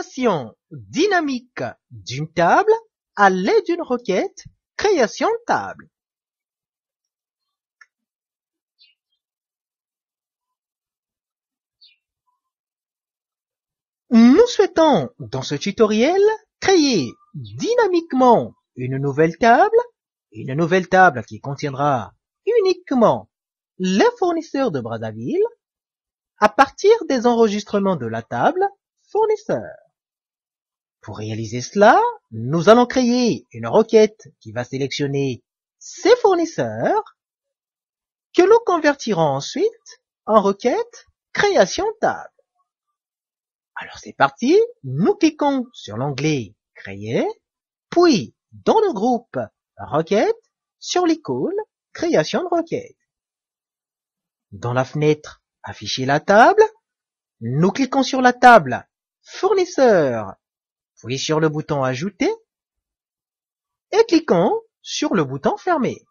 création dynamique d'une table à l'aide d'une requête création table. Nous souhaitons, dans ce tutoriel, créer dynamiquement une nouvelle table, une nouvelle table qui contiendra uniquement les fournisseurs de Brazzaville à partir des enregistrements de la table fournisseur. Pour réaliser cela, nous allons créer une requête qui va sélectionner ces fournisseurs que nous convertirons ensuite en requête création table. Alors c'est parti, nous cliquons sur l'onglet créer, puis dans le groupe requête sur l'icône création de requête. Dans la fenêtre afficher la table, nous cliquons sur la table Fournisseurs puis sur le bouton Ajouter et cliquons sur le bouton Fermer.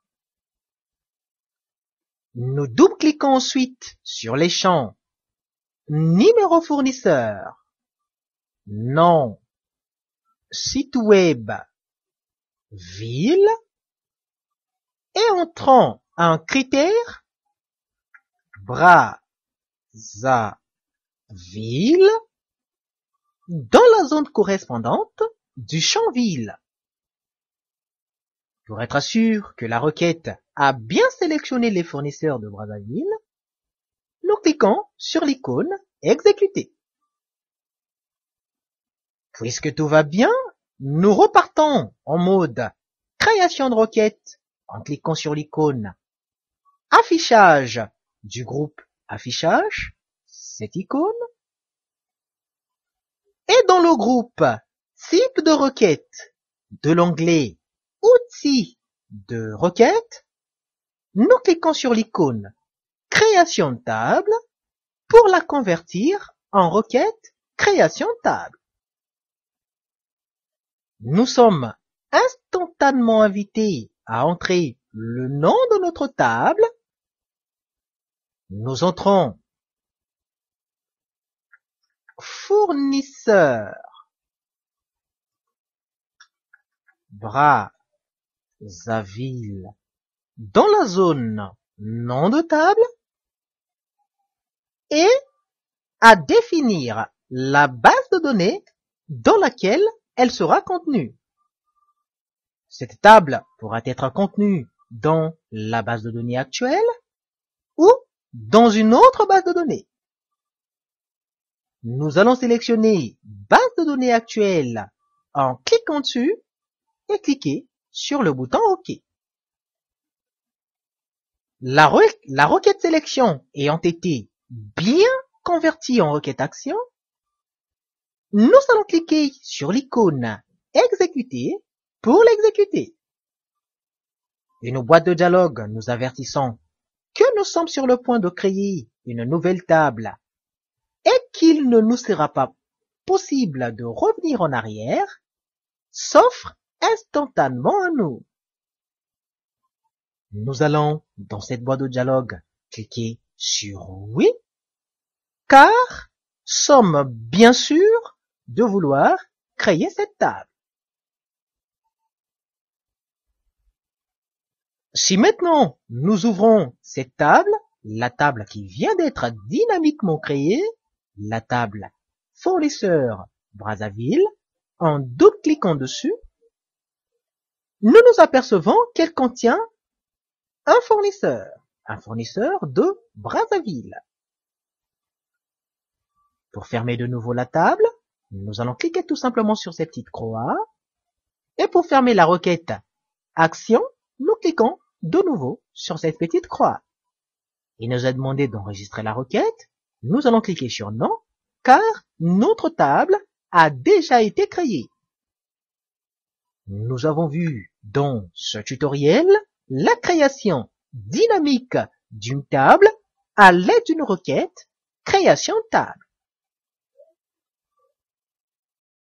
Nous double-cliquons ensuite sur les champs Numéro fournisseur, Nom, Site web, Ville et entrons un critère ville dans la zone correspondante du Champ-Ville. Pour être sûr que la requête a bien sélectionné les fournisseurs de Brazzaville, nous cliquons sur l'icône Exécuter. Puisque tout va bien, nous repartons en mode Création de requête en cliquant sur l'icône Affichage du groupe Affichage, cette icône, et dans le groupe Type de requête de l'onglet Outils de requête. Nous cliquons sur l'icône Création de table pour la convertir en requête Création de table. Nous sommes instantanément invités à entrer le nom de notre table. Nous entrons fournisseur ville dans la zone Nom de table et à définir la base de données dans laquelle elle sera contenue. Cette table pourra être contenue dans la base de données actuelle ou dans une autre base de données. Nous allons sélectionner Base de données actuelle en cliquant dessus et cliquer sur le bouton OK. La, requête sélection ayant été bien convertie en requête action, nous allons cliquer sur l'icône Exécuter pour l'exécuter. Une boîte de dialogue nous avertissant que nous sommes sur le point de créer une nouvelle table qu'il ne nous sera pas possible de revenir en arrière, s'offre instantanément à nous. Nous allons, dans cette boîte de dialogue, cliquer sur oui, car sommes bien sûr de vouloir créer cette table. Si maintenant nous ouvrons cette table, la table qui vient d'être dynamiquement créée, la table Fournisseur Brazzaville, en double-cliquant dessus, nous nous apercevons qu'elle contient un fournisseur, un fournisseur de Brazzaville. Pour fermer de nouveau la table, nous allons cliquer tout simplement sur cette petite croix. Et pour fermer la requête Action, nous cliquons de nouveau sur cette petite croix. Il nous a demandé d'enregistrer la requête. Nous allons cliquer sur Non car notre table a déjà été créée. Nous avons vu dans ce tutoriel la création dynamique d'une table à l'aide d'une requête création table.